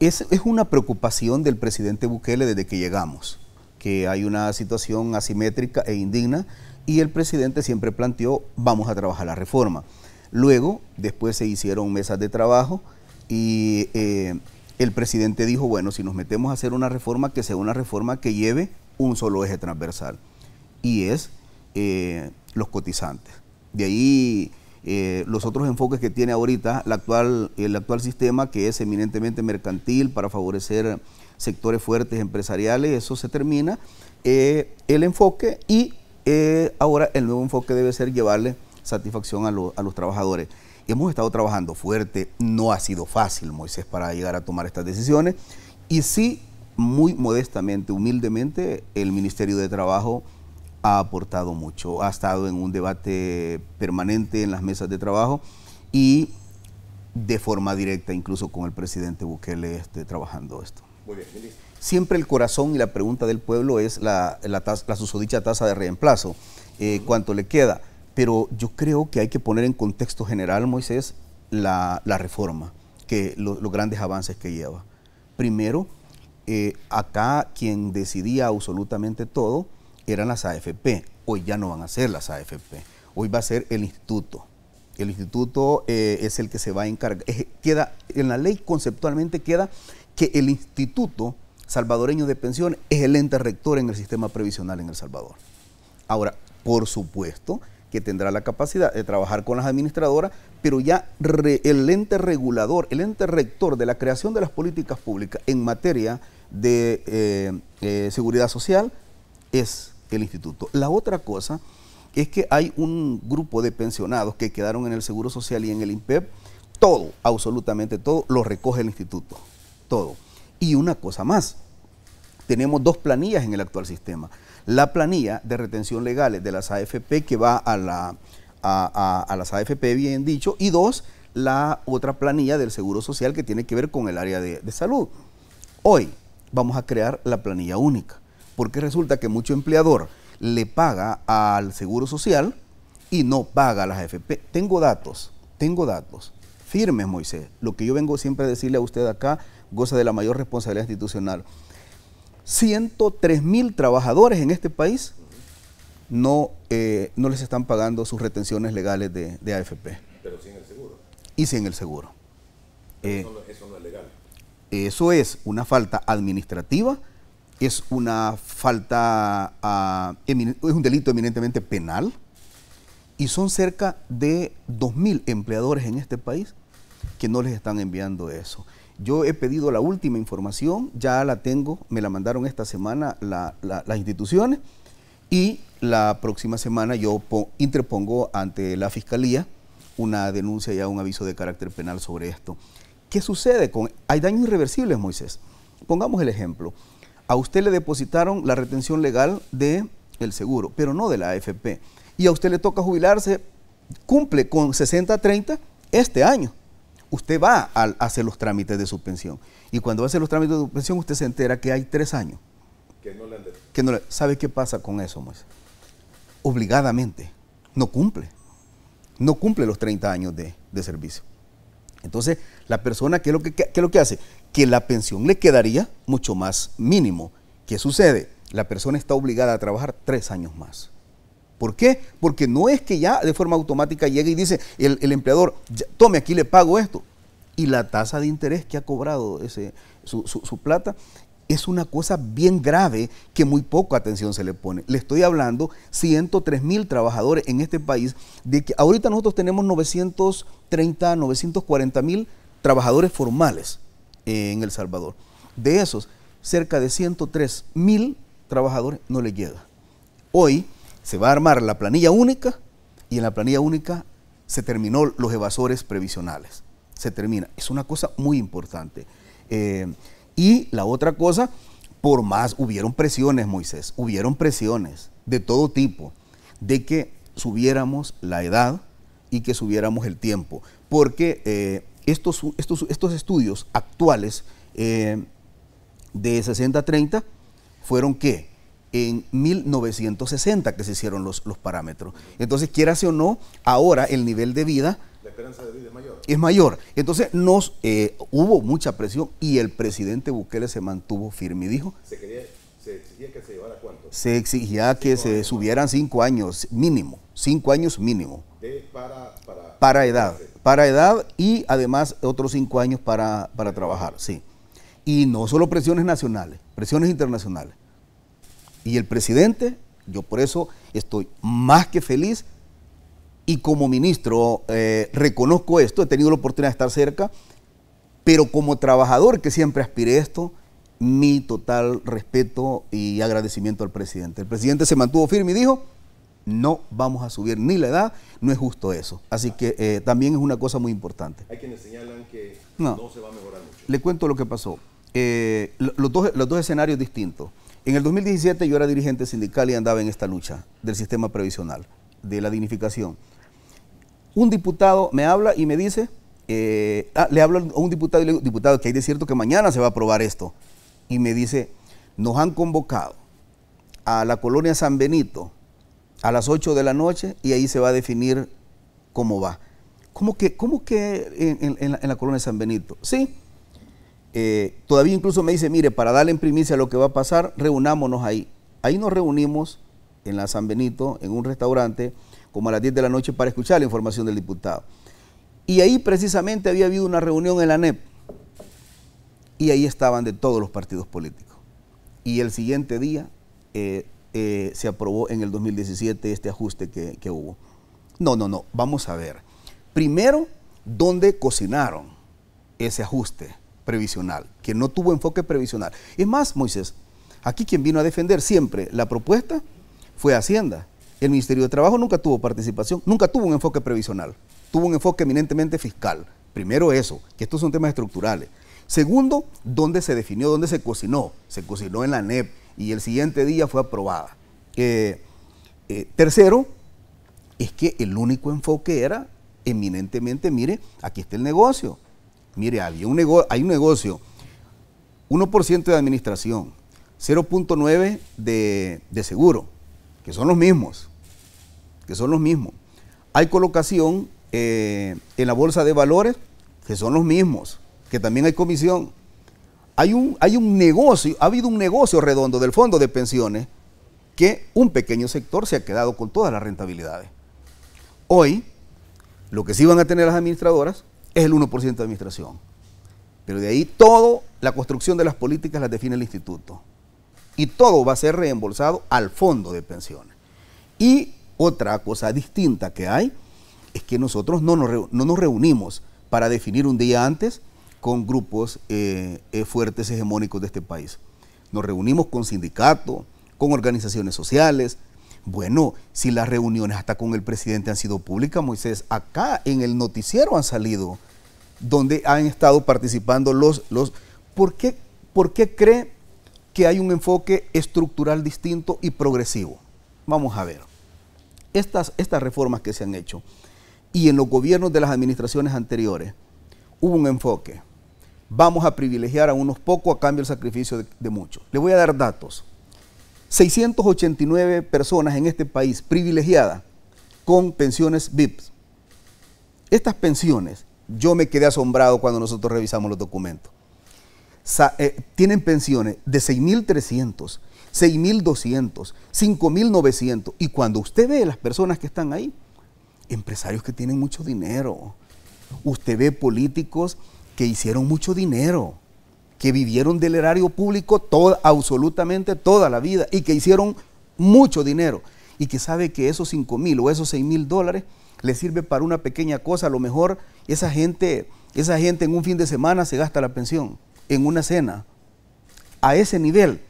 Es, una preocupación del presidente Bukele desde que llegamos, que hay una situación asimétrica e indigna y el presidente siempre planteó vamos a trabajar la reforma. Luego, después se hicieron mesas de trabajo y eh, el presidente dijo, bueno, si nos metemos a hacer una reforma, que sea una reforma que lleve un solo eje transversal, y es eh, los cotizantes. De ahí eh, los otros enfoques que tiene ahorita la actual, el actual sistema, que es eminentemente mercantil para favorecer sectores fuertes empresariales, eso se termina, eh, el enfoque y eh, ahora el nuevo enfoque debe ser llevarle satisfacción a, a los trabajadores. Hemos estado trabajando fuerte, no ha sido fácil, Moisés, para llegar a tomar estas decisiones y sí, muy modestamente, humildemente, el Ministerio de Trabajo ha aportado mucho, ha estado en un debate permanente en las mesas de trabajo y de forma directa incluso con el presidente Bukele este, trabajando esto. Siempre el corazón y la pregunta del pueblo es la, la, susodicha tasa de reemplazo, eh, cuánto le queda, pero yo creo que hay que poner en contexto general, Moisés, la, reforma, que los grandes avances que lleva. Primero, eh, acá quien decidía absolutamente todo, eran las AFP, hoy ya no van a ser las AFP, hoy va a ser el instituto. El instituto eh, es el que se va a encargar, queda, en la ley conceptualmente queda que el instituto salvadoreño de pensiones es el ente rector en el sistema previsional en El Salvador. Ahora, por supuesto que tendrá la capacidad de trabajar con las administradoras, pero ya el ente regulador, el ente rector de la creación de las políticas públicas en materia de eh, eh, seguridad social es el instituto. La otra cosa es que hay un grupo de pensionados que quedaron en el Seguro Social y en el INPEP, e todo, absolutamente todo, lo recoge el instituto, todo. Y una cosa más, tenemos dos planillas en el actual sistema. La planilla de retención legales de las AFP que va a, las AFP, bien dicho, y dos, la otra planilla del Seguro Social que tiene que ver con el área de salud. Hoy vamos a crear la planilla única porque resulta que mucho empleador le paga al Seguro Social y no paga a las AFP. Tengo datos, tengo datos firmes, Moisés. Lo que yo vengo siempre a decirle a usted acá goza de la mayor responsabilidad institucional. 103 mil trabajadores en este país no, eh, no les están pagando sus retenciones legales de, AFP. Pero sin el seguro. Y sin el seguro. Eh, eso no es legal. Eso es una falta administrativa es una falta, ah, es un delito eminentemente penal y son cerca de 2.000 empleadores en este país que no les están enviando eso. Yo he pedido la última información, ya la tengo, me la mandaron esta semana las instituciones y la próxima semana yo interpongo ante la Fiscalía una denuncia y un aviso de carácter penal sobre esto. ¿Qué sucede con...? Hay daños irreversibles, Moisés. Pongamos el ejemplo a usted le depositaron la retención legal de el seguro, pero no de la AFP. Y a usted le toca jubilarse, cumple con 60-30 este año. Usted va a hacer los trámites de suspensión. Y cuando hace los trámites de suspensión, pensión, usted se entera que hay tres años. Que no le ¿Sabe qué pasa con eso, Moisés? Pues? Obligadamente, no cumple. No cumple los 30 años de, servicio. Entonces, la persona, ¿qué es lo que, qué es lo que hace? que la pensión le quedaría mucho más mínimo. ¿Qué sucede? La persona está obligada a trabajar tres años más. ¿Por qué? Porque no es que ya de forma automática llegue y dice el, empleador, tome aquí le pago esto. Y la tasa de interés que ha cobrado ese, su, plata es una cosa bien grave que muy poca atención se le pone. Le estoy hablando 103 mil trabajadores en este país, de que ahorita nosotros tenemos 930, 940 mil trabajadores formales en El Salvador. De esos, cerca de 103 mil trabajadores no le llega. Hoy se va a armar la planilla única y en la planilla única se terminó los evasores previsionales. Se termina. Es una cosa muy importante. Eh, y la otra cosa, por más, hubieron presiones, Moisés, hubieron presiones de todo tipo, de que subiéramos la edad y que subiéramos el tiempo, porque eh, estos, estos, estudios actuales eh, de 60-30 fueron que en 1960 que se hicieron los, parámetros. Entonces, ser o no, ahora el nivel de vida... es mayor. Entonces, nos, eh, hubo mucha presión y el presidente Bukele se mantuvo firme y dijo... Se, exigía que se llevara cuánto. Se exigía que se subieran cinco años mínimo, cinco años mínimo. para, edad para edad y además otros cinco años para, trabajar, sí. Y no solo presiones nacionales, presiones internacionales. Y el presidente, yo por eso estoy más que feliz y como ministro eh, reconozco esto, he tenido la oportunidad de estar cerca, pero como trabajador que siempre aspiré esto, mi total respeto y agradecimiento al presidente. El presidente se mantuvo firme y dijo, no vamos a subir ni la edad, no es justo eso. Así que eh, también es una cosa muy importante. Hay quienes señalan que no, se va a mejorar mucho. Le cuento lo que pasó. Eh, los, dos, los dos escenarios distintos. En el 2017 yo era dirigente sindical y andaba en esta lucha del sistema previsional, de la dignificación. Un diputado me habla y me dice, eh, ah, le hablo a un diputado y le digo, diputado, que hay de cierto que mañana se va a aprobar esto. Y me dice, nos han convocado a la colonia San Benito a las 8 de la noche y ahí se va a definir cómo va. ¿Cómo que, cómo que en, la, colonia de San Benito? Sí. Eh, todavía incluso me dice, mire, para darle en primicia lo que va a pasar, reunámonos ahí. Ahí nos reunimos en la San Benito, en un restaurante, como a las 10 de la noche para escuchar la información del diputado. Y ahí precisamente había habido una reunión en la NEP. Y ahí estaban de todos los partidos políticos. Y el siguiente día eh, eh, se aprobó en el 2017 este ajuste que, que hubo. No, no, no, vamos a ver. Primero, ¿dónde cocinaron ese ajuste previsional? Que no tuvo enfoque previsional. Es más, Moisés, aquí quien vino a defender siempre la propuesta fue Hacienda. El Ministerio de Trabajo nunca tuvo participación, nunca tuvo un enfoque previsional, tuvo un enfoque eminentemente fiscal. Primero eso, que estos son temas estructurales. Segundo, ¿dónde se definió, dónde se cocinó? Se cocinó en la NEP, y el siguiente día fue aprobada. Eh, eh, tercero, es que el único enfoque era eminentemente, mire, aquí está el negocio. Mire, un hay un negocio, 1% de administración, 0.9% de, seguro, que son los mismos, que son los mismos. Hay colocación eh, en la bolsa de valores, que son los mismos, que también hay comisión hay un, hay un negocio, ha habido un negocio redondo del fondo de pensiones que un pequeño sector se ha quedado con todas las rentabilidades. Hoy, lo que sí van a tener las administradoras es el 1% de administración. Pero de ahí toda la construcción de las políticas las define el instituto. Y todo va a ser reembolsado al fondo de pensiones. Y otra cosa distinta que hay es que nosotros no nos, no nos reunimos para definir un día antes con grupos eh, eh, fuertes hegemónicos de este país. Nos reunimos con sindicatos, con organizaciones sociales. Bueno, si las reuniones hasta con el presidente han sido públicas, Moisés, acá en el noticiero han salido, donde han estado participando los... los ¿por, qué, cree que hay un enfoque estructural distinto y progresivo? Vamos a ver. Estas, estas reformas que se han hecho y en los gobiernos de las administraciones anteriores hubo un enfoque vamos a privilegiar a unos pocos a cambio del sacrificio de, muchos. Le voy a dar datos. 689 personas en este país privilegiadas con pensiones VIPs. Estas pensiones, yo me quedé asombrado cuando nosotros revisamos los documentos. Eh, tienen pensiones de 6.300, 6.200, 5.900. Y cuando usted ve las personas que están ahí, empresarios que tienen mucho dinero, usted ve políticos que hicieron mucho dinero, que vivieron del erario público todo, absolutamente toda la vida y que hicieron mucho dinero y que sabe que esos 5 mil o esos 6 mil dólares le sirve para una pequeña cosa. A lo mejor esa gente, esa gente en un fin de semana se gasta la pensión, en una cena, a ese nivel.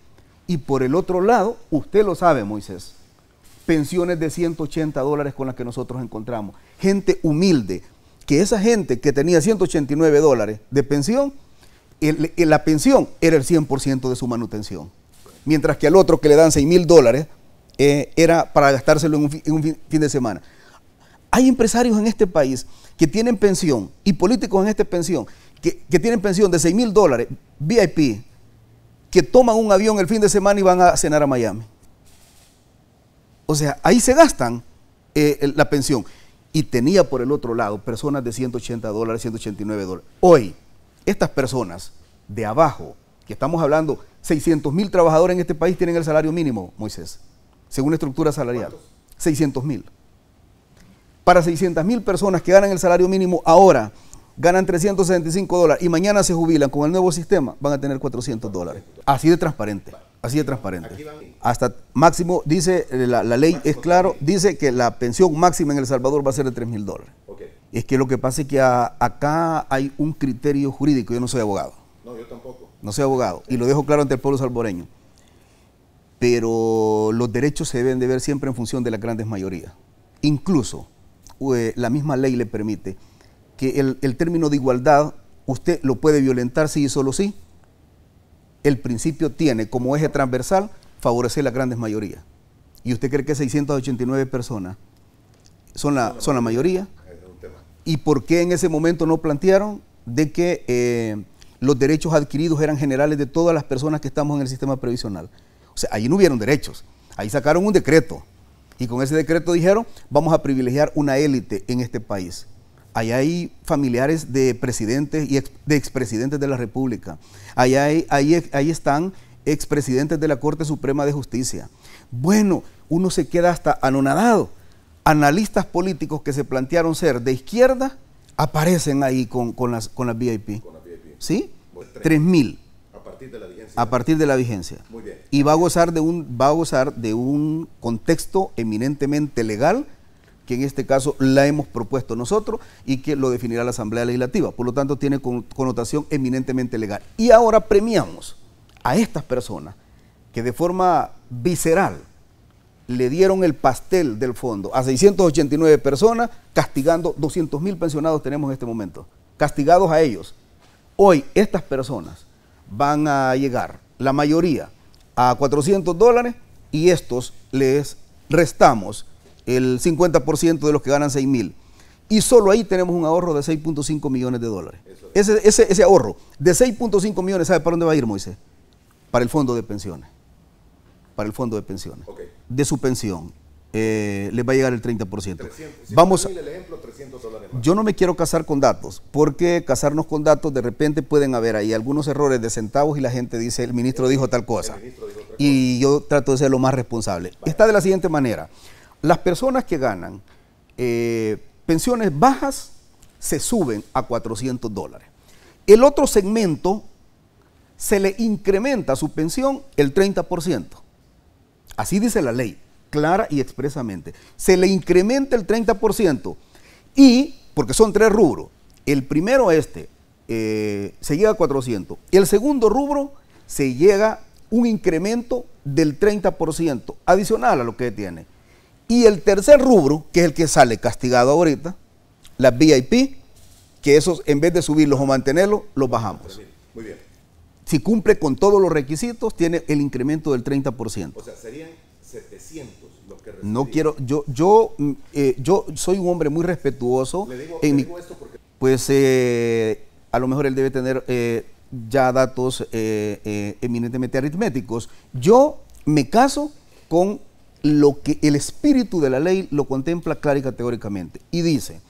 Y por el otro lado, usted lo sabe, Moisés, pensiones de 180 dólares con las que nosotros encontramos. Gente humilde, que esa gente que tenía 189 dólares de pensión, la pensión era el 100% de su manutención. Mientras que al otro que le dan 6 mil dólares eh, era para gastárselo en un, fin, de semana. Hay empresarios en este país que tienen pensión y políticos en esta pensión que, tienen pensión de 6 mil dólares VIP que toman un avión el fin de semana y van a cenar a Miami. O sea, ahí se gastan eh, la pensión y tenía por el otro lado personas de 180 dólares, 189 dólares. Hoy, estas personas de abajo, que estamos hablando, 600 mil trabajadores en este país tienen el salario mínimo, Moisés, según estructura salarial. 600 mil. Para 600 mil personas que ganan el salario mínimo ahora, ganan 365 dólares y mañana se jubilan con el nuevo sistema, van a tener 400 dólares. Así de transparente. Así de transparente. Hasta máximo, dice eh, la, ley, es claro, dice que la pensión máxima en El Salvador va a ser de 3 mil dólares. Es que lo que pasa es que acá hay un criterio jurídico, yo no soy abogado. No, yo tampoco. No soy abogado, y lo dejo claro ante el pueblo salvoreño. Pero los derechos se deben de ver siempre en función de las grandes mayorías. Incluso eh, la misma ley le permite que el, el término de igualdad usted lo puede violentar sí y solo sí, el principio tiene como eje transversal favorecer las grandes mayorías. ¿Y usted cree que 689 personas son la, son la mayoría? ¿Y por qué en ese momento no plantearon de que eh, los derechos adquiridos eran generales de todas las personas que estamos en el sistema previsional? O sea, ahí no hubieron derechos, ahí sacaron un decreto. Y con ese decreto dijeron, vamos a privilegiar una élite en este país. Allá hay familiares de presidentes y de expresidentes de la República. Allá ahí, están expresidentes de la Corte Suprema de Justicia. Bueno, uno se queda hasta anonadado. Analistas políticos que se plantearon ser de izquierda aparecen ahí con, las, con VIP. la VIP. ¿Sí? 3.000. Pues a partir de la vigencia. A partir de la vigencia. Muy bien. Y va a gozar de un, va a gozar de un contexto eminentemente legal que en este caso la hemos propuesto nosotros y que lo definirá la Asamblea Legislativa. Por lo tanto, tiene connotación eminentemente legal. Y ahora premiamos a estas personas que de forma visceral le dieron el pastel del fondo a 689 personas, castigando 200 mil pensionados tenemos en este momento, castigados a ellos. Hoy estas personas van a llegar, la mayoría, a 400 dólares y estos les restamos el 50% de los que ganan 6 mil. Y solo ahí tenemos un ahorro de 6.5 millones de dólares. Ese, ese, ahorro de 6.5 millones, ¿sabe para dónde va a ir, Moisés? Para el fondo de pensiones. Para el fondo de pensiones. De su pensión. Eh, le les va a llegar el 30%. Vamos, yo no me quiero casar con datos, porque casarnos con datos de repente pueden haber ahí algunos errores de centavos y la gente dice, el ministro dijo tal cosa. y yo trato de ser lo más responsable. Está de la siguiente manera las personas que ganan eh, pensiones bajas se suben a 400 dólares. El otro segmento se le incrementa su pensión el 30%. Así dice la ley, clara y expresamente. Se le incrementa el 30% y, porque son tres rubros, el primero este eh, se llega a 400. Y el segundo rubro se llega un incremento del 30% adicional a lo que tiene. Y el tercer rubro, que es el que sale castigado ahorita, la VIP, que esos en vez de subirlos o mantenerlos, los bajamos. Muy bien. Si cumple con todos los requisitos, tiene el incremento del 30%. O sea, serían 700 los que No quiero, yo, yo, mm, eh, yo soy un hombre muy respetuoso. digo, esto porque... Pues eh, a lo mejor él debe tener eh, ya datos eminentemente aritméticos. Yo me caso con lo que el espíritu de la ley lo contempla clara y categóricamente. Y dice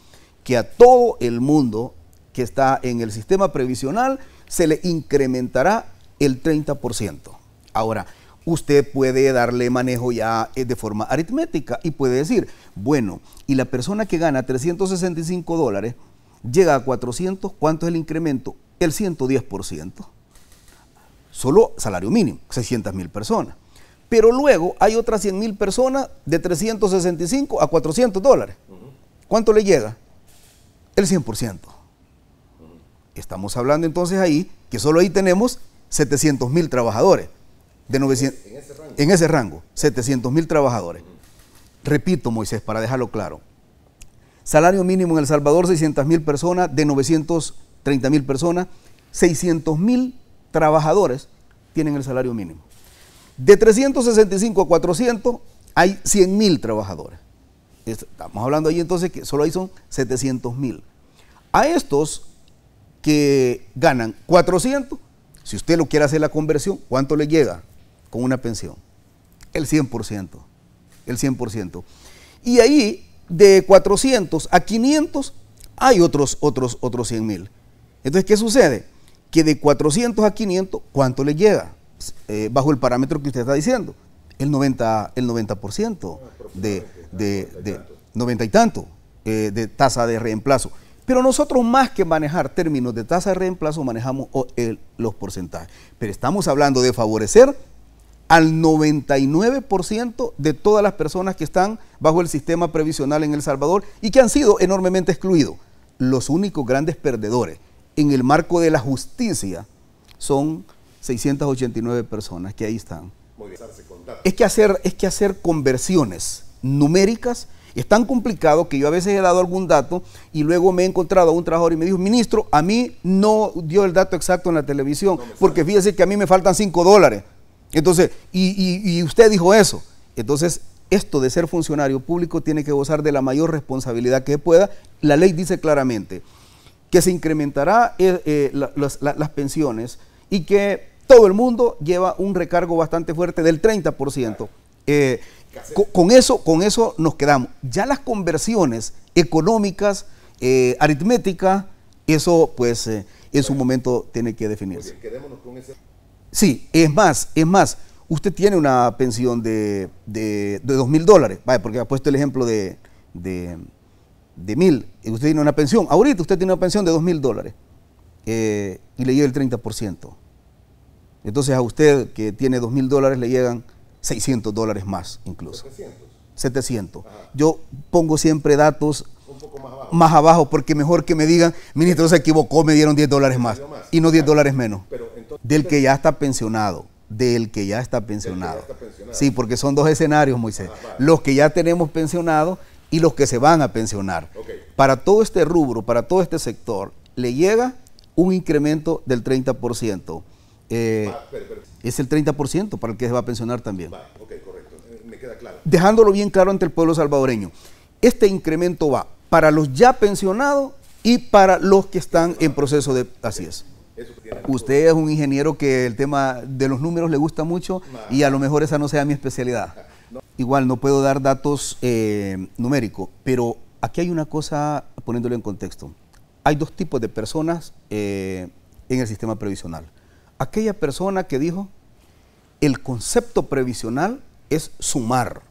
que a todo el mundo que está en el sistema previsional se le incrementará el 30%. Ahora, usted puede darle manejo ya eh, de forma aritmética y puede decir, bueno, y la persona que gana 365 dólares llega a 400, ¿cuánto es el incremento? El 110%. Solo salario mínimo, 600 mil personas. Pero luego hay otras 100 mil personas de 365 a 400 dólares. ¿Cuánto le llega? El 100%. Estamos hablando entonces ahí que solo ahí tenemos 700 mil trabajadores. De en, ese rango. 700 mil trabajadores. Repito, Moisés, para dejarlo claro. Salario mínimo en El Salvador, 600 mil personas, de 930 mil personas, 600 mil trabajadores tienen el salario mínimo. De 365 a 400 hay 100 mil trabajadores. Estamos hablando ahí entonces que solo ahí son 700 mil. A estos que ganan 400, si usted lo quiere hacer la conversión, ¿cuánto le llega con una pensión? El 100%. El 100%. Y ahí de 400 a 500 hay otros, otros, otros 100 mil. Entonces, ¿qué sucede? Que de 400 a 500, ¿cuánto le llega? Eh, bajo el parámetro que usted está diciendo, el 90%, el 90 de, de, de 90 y tanto eh, de tasa de reemplazo. Pero nosotros más que manejar términos de tasa de reemplazo, manejamos los porcentajes. Pero estamos hablando de favorecer al 99% de todas las personas que están bajo el sistema previsional en El Salvador y que han sido enormemente excluidos. Los únicos grandes perdedores en el marco de la justicia son 689 personas que ahí están. Es que hacer, es que hacer conversiones numéricas es tan complicado que yo a veces he dado algún dato y luego me he encontrado a un trabajador y me dijo, ministro, a mí no dio el dato exacto en la televisión, porque fíjese que a mí me faltan 5 dólares. Entonces, y, usted dijo eso. Entonces, esto de ser funcionario público tiene que gozar de la mayor responsabilidad que pueda. La ley dice claramente que se incrementará eh, eh, las pensiones y que todo el mundo lleva un recargo bastante fuerte del 30%. Eh, con, eso, con eso nos quedamos. Ya las conversiones económicas, eh, aritméticas, eso pues eh, en su momento tiene que definirse. Con ese... Sí, es más, es más, usted tiene una pensión de, de, mil dólares, porque ha puesto el ejemplo de, de, mil, usted tiene una pensión, ahorita usted tiene una pensión de 2 mil dólares y le lleva el 30%. Entonces a usted que tiene mil dólares le llegan 600 dólares más incluso. 700. Yo pongo siempre datos más abajo. porque mejor que me digan, ministro se equivocó, me dieron 10 dólares más, y no 10 dólares menos. del que ya está pensionado, del que ya está pensionado. Sí, porque son dos escenarios, Moisés. Ah, los que ya tenemos pensionados y los que se van a pensionar. Para todo este rubro, para todo este sector, le llega un incremento del 30%. Eh, ah, es el 30% para el que se va a pensionar también. Eh, Dejándolo bien claro ante el pueblo salvadoreño. Este incremento va para los ya pensionados y para los que están en proceso de... Así es. Usted es un ingeniero que el tema de los números le gusta mucho y a lo mejor esa no sea mi especialidad. Igual no puedo dar datos eh, numéricos, pero aquí hay una cosa poniéndolo en contexto. Hay dos tipos de personas en el sistema previsional aquella persona que dijo, el concepto previsional es sumar.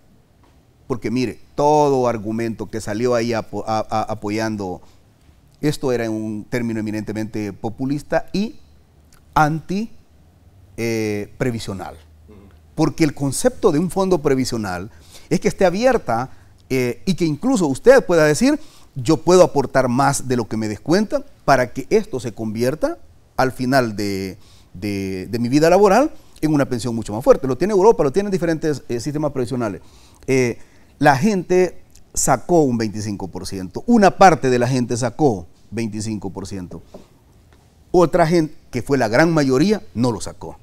Porque mire, todo argumento que salió ahí apoyando esto era un término eminentemente populista y anti eh, previsional. Porque el concepto de un fondo previsional es que esté abierta eh, y que incluso usted pueda decir, yo puedo aportar más de lo que me descuentan para que esto se convierta al final de, de, mi vida laboral en una pensión mucho más fuerte. Lo tiene Europa, lo tienen diferentes eh, sistemas previsionales. Eh, la gente sacó un 25%, una parte de la gente sacó 25%. Otra gente, que fue la gran mayoría, no lo sacó.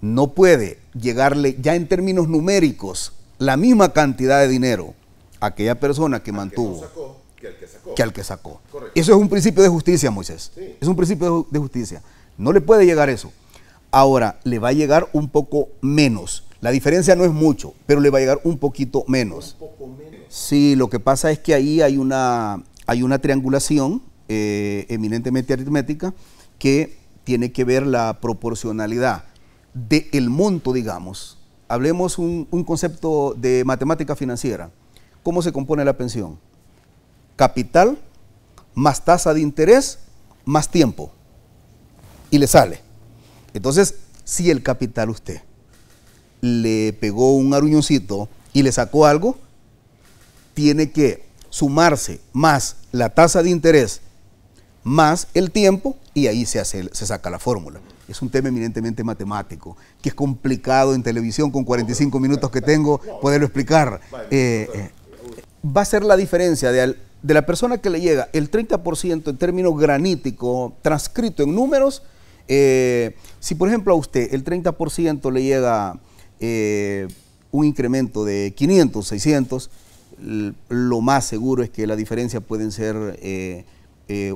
No puede llegarle ya en términos numéricos la misma cantidad de dinero a aquella persona que mantuvo. Que al que sacó. Eso es un principio de justicia, Moisés. Es un principio de justicia. No le puede llegar eso. Ahora, le va a llegar un poco menos. La diferencia no es mucho, pero le va a llegar un poquito menos. Un poco menos. Sí, lo que pasa es que ahí hay una, hay una triangulación eh, eminentemente aritmética que tiene que ver la proporcionalidad del monto, digamos. Hablemos un, un concepto de matemática financiera. ¿Cómo se compone la pensión? capital más tasa de interés más tiempo. Y le sale. Entonces, si el capital usted le pegó un aruñoncito y le sacó algo, tiene que sumarse más la tasa de interés más el tiempo y ahí se, hace, se saca la fórmula. Es un tema eminentemente matemático, que es complicado en televisión con 45 minutos que tengo poderlo explicar. Eh, eh, va a ser la diferencia de de la persona que le llega el 30% en términos granítico, transcrito en números, eh, si por ejemplo a usted el 30% le llega eh, un incremento de 500, 600, lo más seguro es que la diferencia pueden ser eh,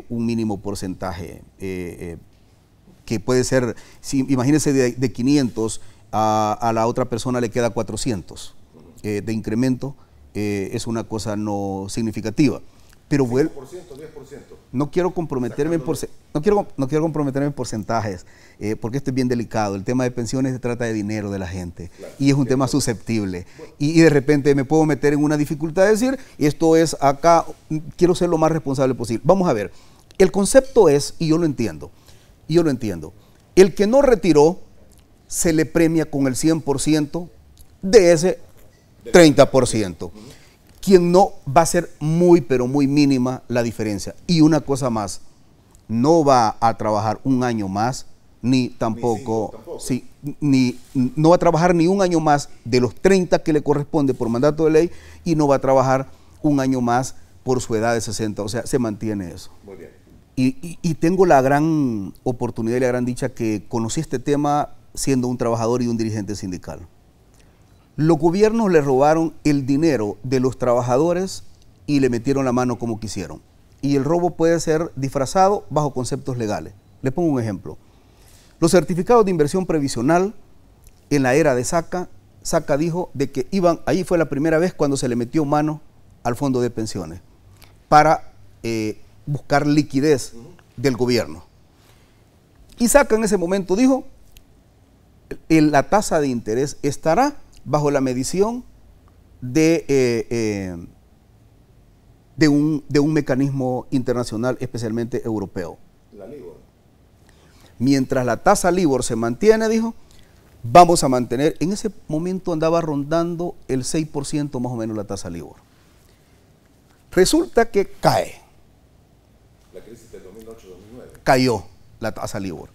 un mínimo porcentaje, que puede ser, si, imagínese de, 500 a, la otra persona le queda 400 de incremento, es una cosa no significativa. Pero vuelvo, No quiero comprometerme en no quiero, no quiero comprometerme en porcentajes, eh, porque esto es bien delicado. El tema de pensiones se trata de dinero de la gente y es un tema susceptible. Y, de repente me puedo meter en una dificultad de decir, esto es acá, quiero ser lo más responsable posible. Vamos a ver, el concepto es, y yo lo entiendo, y yo lo entiendo, el que no retiró se le premia con el 100% de ese 30% quien no va a ser muy, pero muy mínima la diferencia. Y una cosa más, no va a trabajar un año más, ni tampoco, Sí, ni, no va a trabajar ni un año más de los 30 que le corresponde por mandato de ley y no va a trabajar un año más por su edad de 60. O sea, se mantiene eso. y tengo la gran oportunidad y la gran dicha que conocí este tema siendo un trabajador y un dirigente sindical. Los gobiernos le robaron el dinero de los trabajadores y le metieron la mano como quisieron. Y el robo puede ser disfrazado bajo conceptos legales. Les pongo un ejemplo. Los certificados de inversión previsional en la era de Saca, Saca dijo de que iban, ahí fue la primera vez cuando se le metió mano al fondo de pensiones para eh, buscar liquidez del gobierno. Y Saca en ese momento dijo, la tasa de interés estará bajo la medición eh, eh, de, un, de un mecanismo internacional, especialmente europeo. La LIBOR. Mientras la tasa LIBOR se mantiene, dijo, vamos a mantener, en ese momento andaba rondando el 6% más o menos la tasa LIBOR. Resulta que cae. La crisis del 2008-2009. Cayó la tasa LIBOR.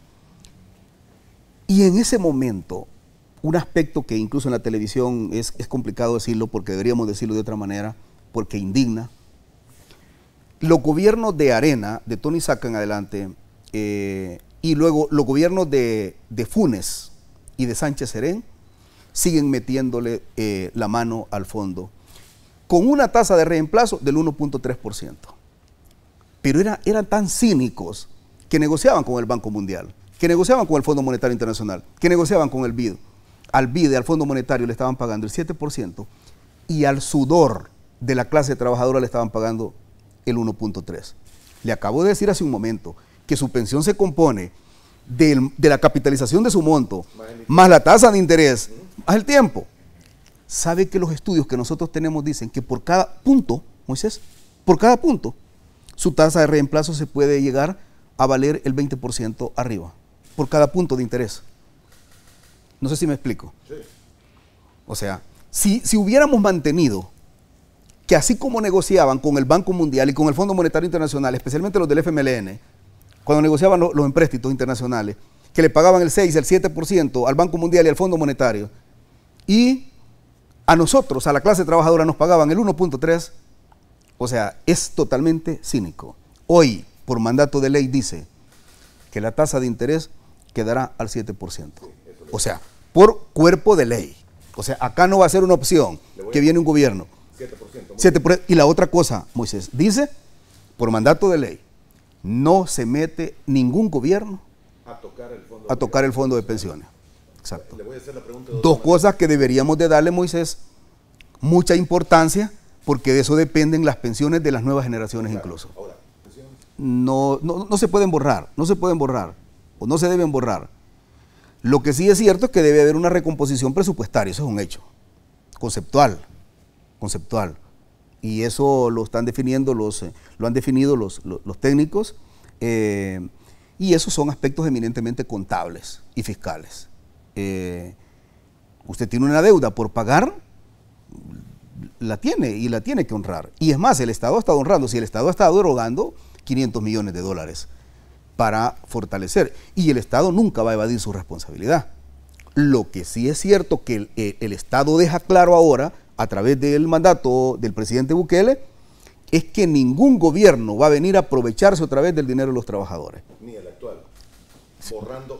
Y en ese momento un aspecto que incluso en la televisión es, complicado decirlo porque deberíamos decirlo de otra manera, porque indigna. Los gobiernos de Arena, de Tony Saca en adelante, eh, y luego los gobiernos de, Funes y de Sánchez Serén siguen metiéndole eh, la mano al fondo con una tasa de reemplazo del 1.3%. Pero era, eran tan cínicos que negociaban con el Banco Mundial, que negociaban con el Fondo Monetario Internacional, que negociaban con el BID al BIDE, al Fondo Monetario, le estaban pagando el 7% y al sudor de la clase trabajadora le estaban pagando el 1.3. Le acabo de decir hace un momento que su pensión se compone de la capitalización de su monto, más la tasa de interés, más el tiempo. Sabe que los estudios que nosotros tenemos dicen que por cada punto, Moisés, por cada punto, su tasa de reemplazo se puede llegar a valer el 20% arriba, por cada punto de interés. No sé si me explico. O sea, si, hubiéramos mantenido que así como negociaban con el Banco Mundial y con el Fondo Monetario Internacional, especialmente los del FMLN, cuando negociaban los, los empréstitos internacionales, que le pagaban el 6, el 7% al Banco Mundial y al Fondo Monetario, y a nosotros, a la clase trabajadora, nos pagaban el 1.3, o sea, es totalmente cínico. Hoy, por mandato de ley, dice que la tasa de interés quedará al 7%. O sea, por cuerpo de ley. O sea, acá no va a ser una opción que viene un gobierno. 7%. 7%. Y la otra cosa, Moisés, dice, por mandato de ley, no se mete ningún gobierno a tocar el fondo, de pensiones. Exacto. dos cosas que deberíamos de darle, Moisés, mucha importancia, porque de eso dependen las pensiones de las nuevas generaciones incluso. no, no, no se pueden borrar, no se pueden borrar, o no se deben borrar. Lo que sí es cierto es que debe haber una recomposición presupuestaria, eso es un hecho, conceptual, conceptual. Y eso lo están definiendo los, eh, lo han definido los, técnicos, eh, y esos son aspectos eminentemente contables y fiscales. Eh, usted tiene una deuda por pagar, la tiene y la tiene que honrar. Y es más, el Estado ha estado honrando, si el Estado ha estado derogando 500 millones de dólares para fortalecer. Y el Estado nunca va a evadir su responsabilidad. Lo que sí es cierto que eh, el, Estado deja claro ahora, a través del mandato del presidente Bukele, es que ningún gobierno va a venir a aprovecharse otra vez del dinero de los trabajadores. Ni el actual. Borrando,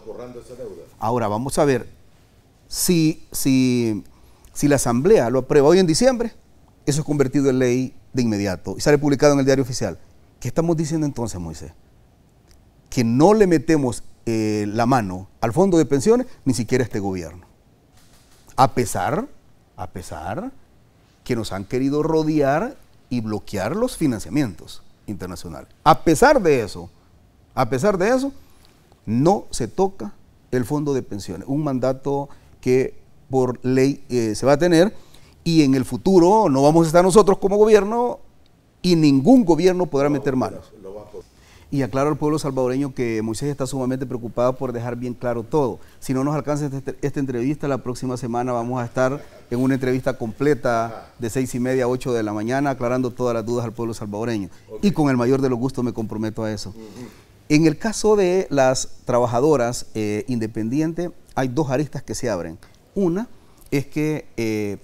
esa deuda. Ahora vamos a ver si, si la Asamblea lo aprueba hoy en diciembre, eso es convertido en ley de inmediato y sale publicado en el diario oficial. ¿Qué estamos diciendo entonces, Moisés? que no le metemos eh, la mano al fondo de pensiones, ni siquiera este gobierno. A pesar, a pesar que nos han querido rodear y bloquear los financiamientos internacionales. A pesar de eso, a pesar de eso, no se toca el fondo de pensiones, un mandato que por ley eh, se va a tener y en el futuro no vamos a estar nosotros como gobierno y ningún gobierno podrá meter manos y aclaro al pueblo salvadoreño que Moisés está sumamente preocupado por dejar bien claro todo. Si no nos alcanza este, este, esta entrevista, la próxima semana vamos a estar en una entrevista completa de seis y media a ocho de la mañana, aclarando todas las dudas al pueblo salvadoreño. Y con el mayor de los gustos me comprometo a eso. En el caso de las trabajadoras eh, independientes, hay dos aristas que se abren. Una es que eh,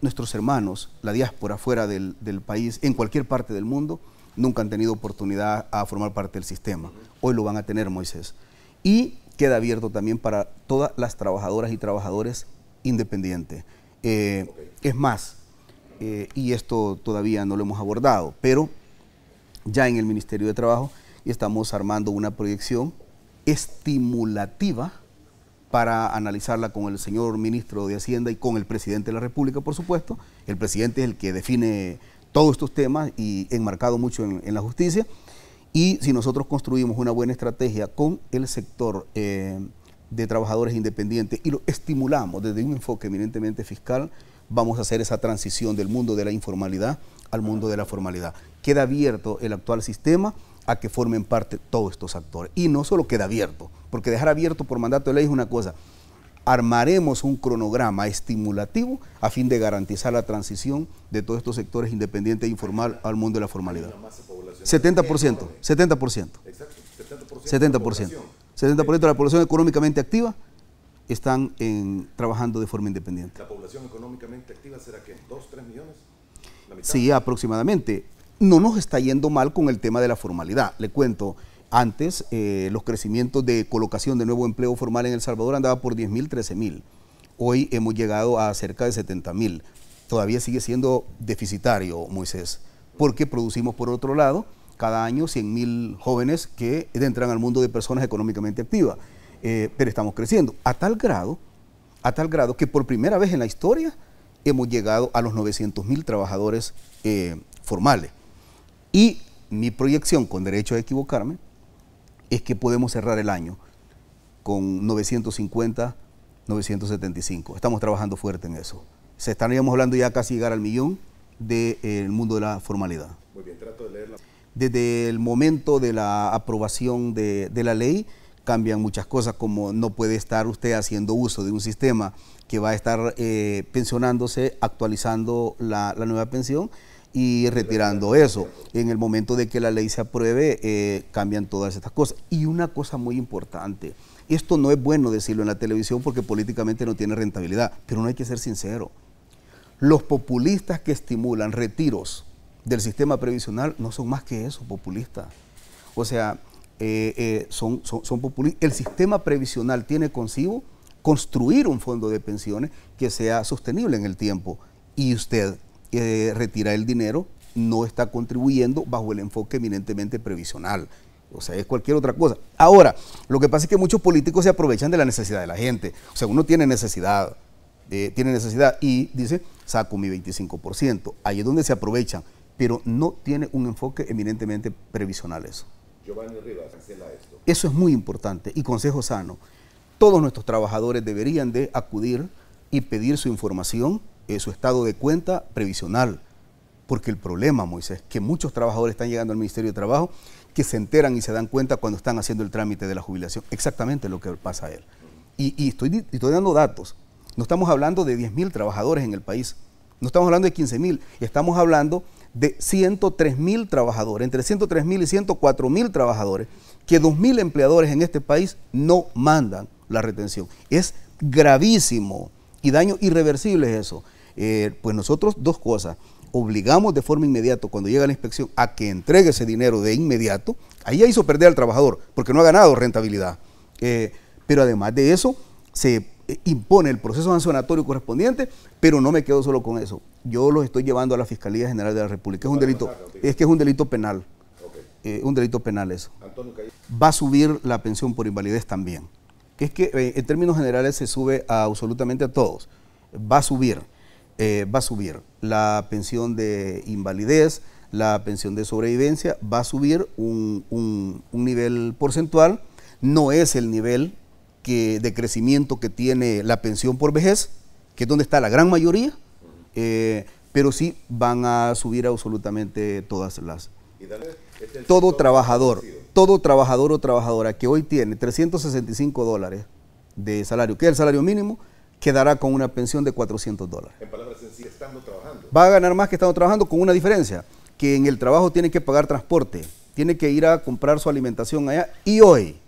nuestros hermanos, la diáspora fuera del, del país, en cualquier parte del mundo, nunca han tenido oportunidad a formar parte del sistema. Hoy lo van a tener, Moisés. Y queda abierto también para todas las trabajadoras y trabajadores independientes. Eh, es más, eh, y esto todavía no lo hemos abordado, pero ya en el Ministerio de Trabajo estamos armando una proyección estimulativa para analizarla con el señor ministro de Hacienda y con el presidente de la República, por supuesto. El presidente es el que define todos estos temas y enmarcado mucho en, la justicia. Y si nosotros construimos una buena estrategia con el sector eh, de trabajadores independientes y lo estimulamos desde un enfoque eminentemente fiscal, vamos a hacer esa transición del mundo de la informalidad al mundo de la formalidad. Queda abierto el actual sistema a que formen parte todos estos actores. Y no solo queda abierto, porque dejar abierto por mandato de ley es una cosa, armaremos un cronograma estimulativo a fin de garantizar la transición de todos estos sectores independientes e informal al mundo de la formalidad. 70%, 70%. Exacto, 70%. 70%, 70 de la población económicamente activa están trabajando de forma independiente. ¿La población económicamente activa será que 2, 3 millones? Sí, aproximadamente. No nos está yendo mal con el tema de la formalidad. Le cuento, antes, eh, los crecimientos de colocación de nuevo empleo formal en El Salvador andaba por 10.000, 13.000. Hoy hemos llegado a cerca de 70.000. Todavía sigue siendo deficitario, Moisés, porque producimos, por otro lado, cada año 100.000 jóvenes que entran al mundo de personas económicamente activas. Eh, pero estamos creciendo a tal grado, a tal grado que por primera vez en la historia hemos llegado a los 900.000 trabajadores eh, formales. Y mi proyección, con derecho a equivocarme, es que podemos cerrar el año con 950, 975. Estamos trabajando fuerte en eso. Se estaríamos hablando ya casi llegar al millón del mundo de la formalidad. Muy bien, trato de Desde el momento de la aprobación de, la ley cambian muchas cosas, como no puede estar usted haciendo uso de un sistema que va a estar eh, pensionándose, actualizando la nueva pensión, y retirando eso. En el momento de que la ley se apruebe, eh, cambian todas estas cosas. Y una cosa muy importante, esto no es bueno decirlo en la televisión porque políticamente no tiene rentabilidad, pero no hay que ser sincero. Los populistas que estimulan retiros del sistema previsional no son más que eso, populistas. O sea, eh, eh, son, son, El sistema previsional tiene consigo construir un fondo de pensiones que sea sostenible en el tiempo. Y usted retira eh, retirar el dinero no está contribuyendo bajo el enfoque eminentemente previsional. O sea, es cualquier otra cosa. Ahora, lo que pasa es que muchos políticos se aprovechan de la necesidad de la gente. O sea, uno tiene necesidad, eh, tiene necesidad y dice, saco mi 25%. Ahí es donde se aprovechan, pero no tiene un enfoque eminentemente previsional eso. Eso es muy importante y consejo sano. Todos nuestros trabajadores deberían de acudir y pedir su información eh, su estado de cuenta previsional. Porque el problema, Moisés, que muchos trabajadores están llegando al Ministerio de Trabajo que se enteran y se dan cuenta cuando están haciendo el trámite de la jubilación. Exactamente lo que pasa a él. Y, estoy, estoy dando datos. No estamos hablando de 10.000 trabajadores en el país. No estamos hablando de 15.000. Estamos hablando de 103.000 trabajadores, entre 103.000 y 104.000 trabajadores, que 2.000 empleadores en este país no mandan la retención. Es gravísimo. Y daño irreversible es eso. Eh, pues nosotros dos cosas. Obligamos de forma inmediata, cuando llega la inspección, a que entregue ese dinero de inmediato. Ahí ya hizo perder al trabajador, porque no ha ganado rentabilidad. Eh, pero además de eso, se eh, impone el proceso sancionatorio correspondiente, pero no me quedo solo con eso. Yo lo estoy llevando a la Fiscalía General de la República. Es un delito, es que es un delito penal. un delito penal eso. Va a subir la pensión por invalidez también es que eh, en términos generales se sube absolutamente a todos. Va a subir, eh, va a subir la pensión de invalidez, la pensión de sobrevivencia, va a subir un, nivel porcentual. No es el nivel de crecimiento que tiene la pensión por vejez, que es donde está la gran mayoría, eh, pero sí van a subir absolutamente todas las. Este todo trabajador todo trabajador o trabajadora que hoy tiene 365 dólares de salario, que es el salario mínimo, quedará con una pensión de 400 dólares. En palabras sencillas, estando trabajando. Va a ganar más que estando trabajando con una diferencia, que en el trabajo tiene que pagar transporte, tiene que ir a comprar su alimentación allá y hoy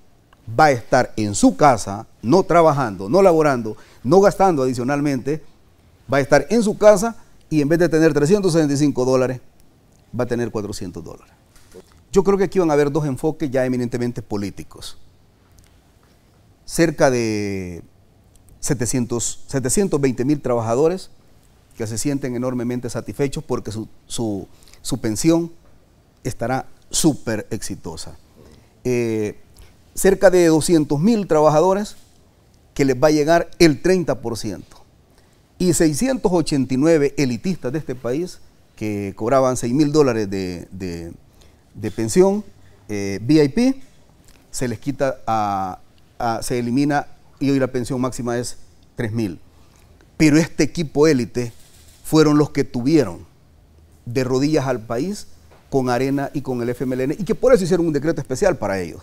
va a estar en su casa, no trabajando, no laborando, no gastando adicionalmente, va a estar en su casa y en vez de tener 365 dólares, va a tener 400 dólares. Yo creo que aquí van a haber dos enfoques ya eminentemente políticos. Cerca de 700, 720 mil trabajadores que se sienten enormemente satisfechos porque su, su, pensión estará súper exitosa. Eh, cerca de 200 mil trabajadores que les va a llegar el 30%. Y 689 elitistas de este país que cobraban 6 mil dólares de, de, de pensión, eh, VIP, se les quita, se elimina y hoy la pensión máxima es 3.000. mil. Pero este equipo élite fueron los que tuvieron de rodillas al país con Arena y con el FMLN y que por eso hicieron un decreto especial para ellos.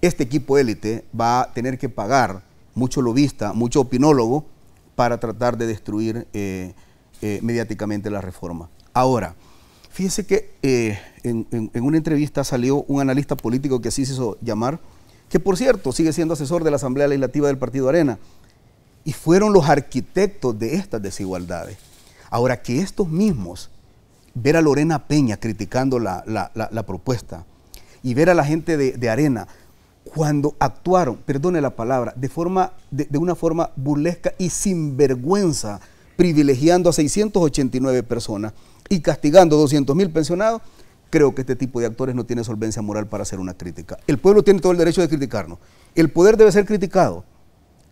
Este equipo élite va a tener que pagar mucho lobista, mucho opinólogo para tratar de destruir eh, eh, mediáticamente la reforma. Ahora, Fíjese que eh, en, una entrevista salió un analista político que así se hizo llamar, que por cierto sigue siendo asesor de la Asamblea Legislativa del Partido Arena, y fueron los arquitectos de estas desigualdades. Ahora que estos mismos, ver a Lorena Peña criticando la, propuesta y ver a la gente de, Arena cuando actuaron, perdone la palabra, de, forma, de, una forma burlesca y sin vergüenza, privilegiando a 689 personas, y castigando 200 mil pensionados, creo que este tipo de actores no tiene solvencia moral para hacer una crítica. El pueblo tiene todo el derecho de criticarnos. El poder debe ser criticado,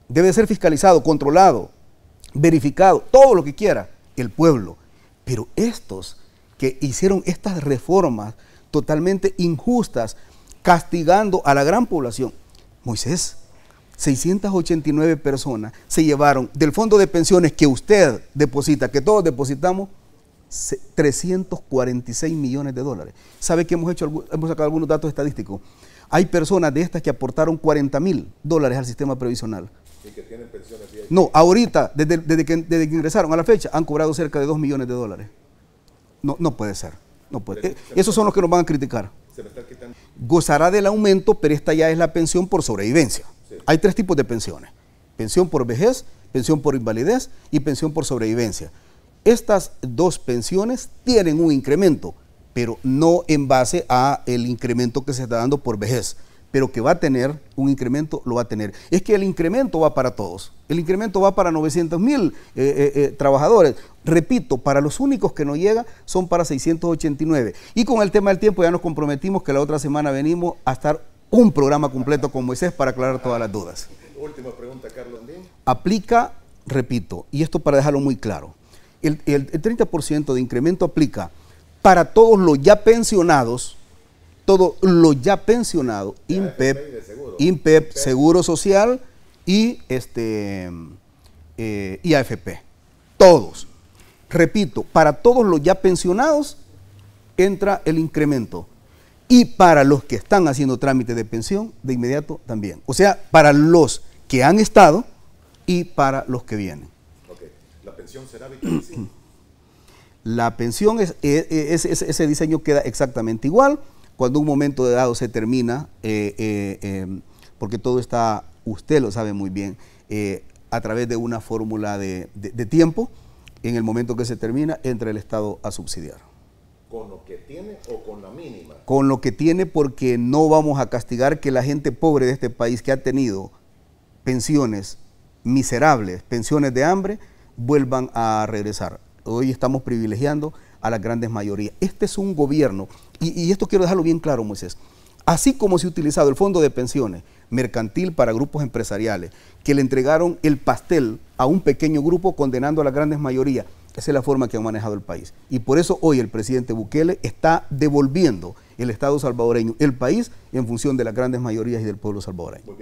debe ser fiscalizado, controlado, verificado, todo lo que quiera el pueblo. Pero estos que hicieron estas reformas totalmente injustas, castigando a la gran población, Moisés, 689 personas se llevaron del fondo de pensiones que usted deposita, que todos depositamos, 346 millones de dólares. ¿Sabe que hemos hecho? Hemos sacado algunos datos estadísticos. Hay personas de estas que aportaron 40 mil dólares al sistema previsional. Y que tienen pensiones No, ahorita, desde, que, ingresaron a la fecha, han cobrado cerca de 2 millones de dólares. No, no puede ser. No puede. Eh, esos son los que nos van a criticar. Gozará del aumento, pero esta ya es la pensión por sobrevivencia. Hay tres tipos de pensiones. Pensión por vejez, pensión por invalidez y pensión por sobrevivencia estas dos pensiones tienen un incremento, pero no en base a el incremento que se está dando por vejez, pero que va a tener un incremento, lo va a tener. Es que el incremento va para todos, el incremento va para 900 mil eh, eh, eh, trabajadores. Repito, para los únicos que no llega son para 689. Y con el tema del tiempo ya nos comprometimos que la otra semana venimos a estar un programa completo con Moisés para aclarar todas las dudas. Última pregunta, Carlos. Aplica, repito, y esto para dejarlo muy claro el, 30% de incremento aplica para todos los ya pensionados, todos los ya pensionados, INPEP, seguro. Seguro Social y, este, y eh, AFP. Todos. Repito, para todos los ya pensionados entra el incremento. Y para los que están haciendo trámite de pensión, de inmediato también. O sea, para los que han estado y para los que vienen. ¿La pensión será sí? La pensión, es, e, e, ese diseño queda exactamente igual. Cuando un momento de dado se termina, eh, eh, em, porque todo está, usted lo sabe muy bien, eh, a través de una fórmula de, de tiempo, en el momento que se termina, entra el Estado a subsidiar. ¿Con lo que tiene o con la mínima? Con lo que tiene porque no vamos a castigar que la gente pobre de este país que ha tenido pensiones miserables, pensiones de hambre, vuelvan a regresar. Hoy estamos privilegiando a las grandes mayorías. Este es un gobierno, y, esto quiero dejarlo bien claro, Moisés, así como se ha utilizado el fondo de pensiones mercantil para grupos empresariales, que le entregaron el pastel a un pequeño grupo condenando a las grandes mayorías. Esa es la forma que han manejado el país. Y por eso hoy el presidente Bukele está devolviendo el Estado salvadoreño, el país, en función de las grandes mayorías y del pueblo salvadoreño.